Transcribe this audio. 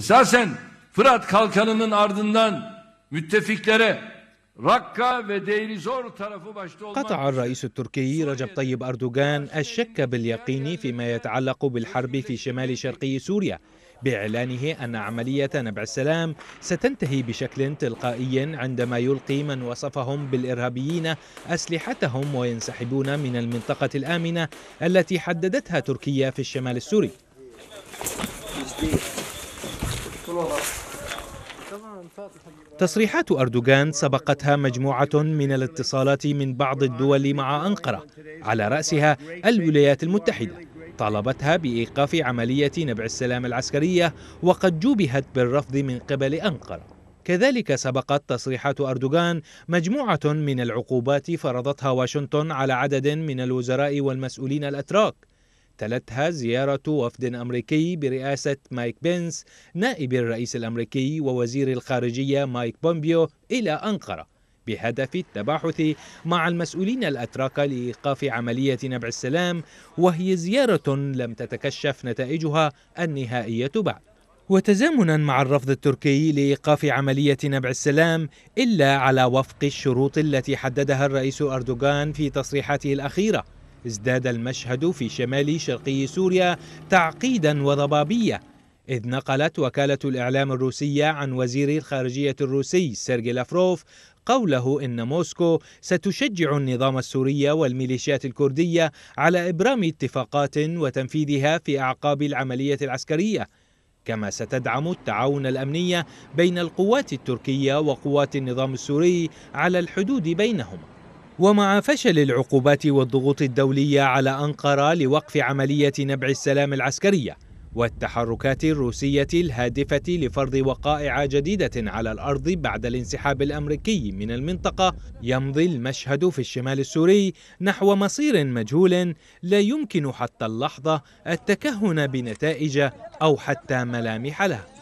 Esasen Fırat Kalkanı'nın ardından müttefiklere قطع الرئيس التركي رجب طيب أردوغان الشك باليقين فيما يتعلق بالحرب في شمال شرقي سوريا بإعلانه أن عملية نبع السلام ستنتهي بشكل تلقائي عندما يلقي من وصفهم بالإرهابيين أسلحتهم وينسحبون من المنطقة الآمنة التي حددتها تركيا في الشمال السوري تصريحات أردوغان سبقتها مجموعة من الاتصالات من بعض الدول مع أنقرة على رأسها الولايات المتحدة طالبتها بإيقاف عملية نبع السلام العسكرية وقد جوبهت بالرفض من قبل أنقرة كذلك سبقت تصريحات أردوغان مجموعة من العقوبات فرضتها واشنطن على عدد من الوزراء والمسؤولين الأتراك تلتها زيارة وفد أمريكي برئاسة مايك بينس نائب الرئيس الأمريكي ووزير الخارجية مايك بومبيو إلى أنقرة بهدف التباحث مع المسؤولين الأتراك لإيقاف عملية نبع السلام وهي زيارة لم تتكشف نتائجها النهائية بعد وتزامنا مع الرفض التركي لايقاف عمليه نبع السلام الا على وفق الشروط التي حددها الرئيس اردوغان في تصريحاته الاخيره ازداد المشهد في شمال شرقي سوريا تعقيدا وضبابيه إذ نقلت وكالة الإعلام الروسية عن وزير الخارجية الروسي سيرجي لافروف قوله إن موسكو ستشجع النظام السوري والميليشيات الكردية على إبرام اتفاقات وتنفيذها في أعقاب العملية العسكرية كما ستدعم التعاون الأمنية بين القوات التركية وقوات النظام السوري على الحدود بينهما ومع فشل العقوبات والضغوط الدولية على أنقرة لوقف عملية نبع السلام العسكرية والتحركات الروسية الهادفة لفرض وقائع جديدة على الأرض بعد الانسحاب الأمريكي من المنطقة يمضي المشهد في الشمال السوري نحو مصير مجهول لا يمكن حتى اللحظة التكهن بنتائجه أو حتى ملامح له